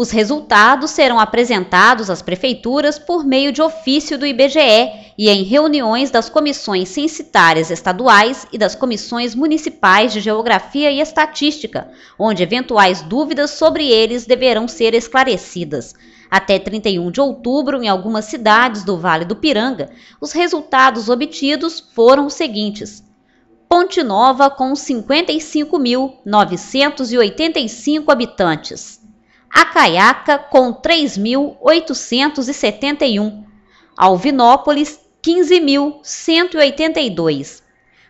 Os resultados serão apresentados às prefeituras por meio de ofício do IBGE e em reuniões das comissões censitárias estaduais e das comissões municipais de geografia e estatística, onde eventuais dúvidas sobre eles deverão ser esclarecidas. Até 31 de outubro, em algumas cidades do Vale do Piranga, os resultados obtidos foram os seguintes. Ponte Nova com 55.985 habitantes a Caiaca com 3.871, Alvinópolis 15.182,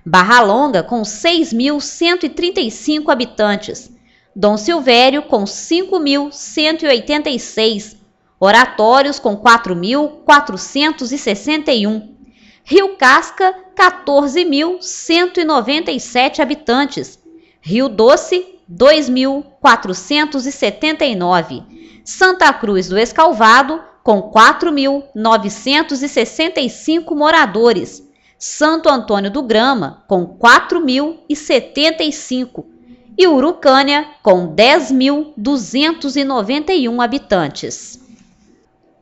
Barra Longa com 6.135 habitantes, Dom Silvério com 5.186, Oratórios com 4.461, Rio Casca 14.197 habitantes, Rio Doce 2.479. Santa Cruz do Escalvado, com 4.965 moradores. Santo Antônio do Grama, com 4.075. E Urucânia, com 10.291 habitantes.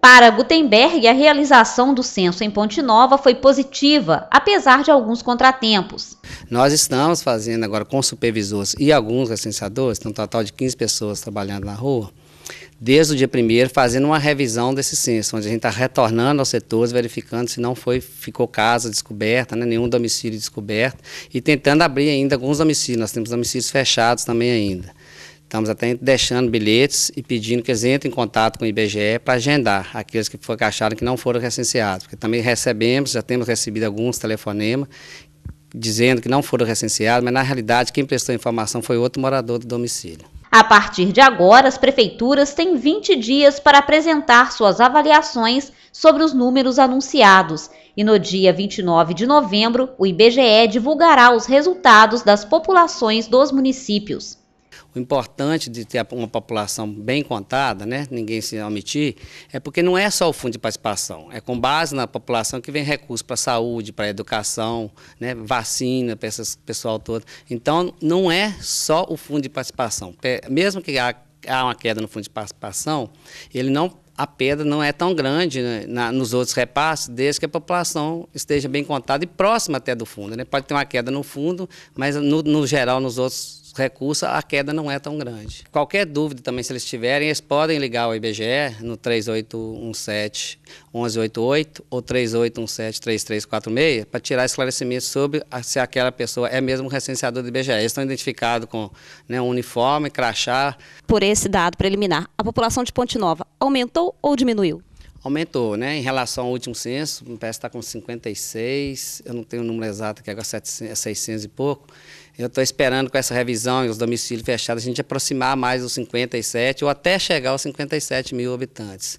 Para Gutenberg, a realização do censo em Ponte Nova foi positiva, apesar de alguns contratempos. Nós estamos fazendo agora com supervisores e alguns recenseadores, tem um total de 15 pessoas trabalhando na rua, desde o dia primeiro, fazendo uma revisão desse censo, onde a gente está retornando aos setores, verificando se não foi, ficou casa descoberta, né, nenhum domicílio descoberto, e tentando abrir ainda alguns domicílios. Nós temos domicílios fechados também ainda. Estamos até deixando bilhetes e pedindo que eles entrem em contato com o IBGE para agendar aqueles que foram acharam que não foram recenseados. Porque também recebemos, já temos recebido alguns telefonemas dizendo que não foram recenseados, mas na realidade quem prestou informação foi outro morador do domicílio. A partir de agora, as prefeituras têm 20 dias para apresentar suas avaliações sobre os números anunciados. E no dia 29 de novembro, o IBGE divulgará os resultados das populações dos municípios importante de ter uma população bem contada, né, ninguém se omitir, é porque não é só o fundo de participação, é com base na população que vem recursos para saúde, para educação, né, vacina para esse pessoal todo. Então, não é só o fundo de participação. Mesmo que há uma queda no fundo de participação, ele não a perda não é tão grande né, na, nos outros repasses, desde que a população esteja bem contada e próxima até do fundo. Né? Pode ter uma queda no fundo, mas no, no geral, nos outros recursos, a queda não é tão grande. Qualquer dúvida também, se eles tiverem, eles podem ligar o IBGE no 3817 1188 ou 3817 3346 para tirar esclarecimento sobre se aquela pessoa é mesmo recenseador do IBGE. Eles estão identificados com né, um uniforme, crachá. Por esse dado preliminar, a população de Ponte Nova aumentou ou diminuiu? aumentou, né? Em relação ao último censo, me parece que está com 56, eu não tenho o número exato, que é agora é 700, 600 e pouco. Eu estou esperando com essa revisão e os domicílios fechados a gente aproximar mais dos 57 ou até chegar aos 57 mil habitantes.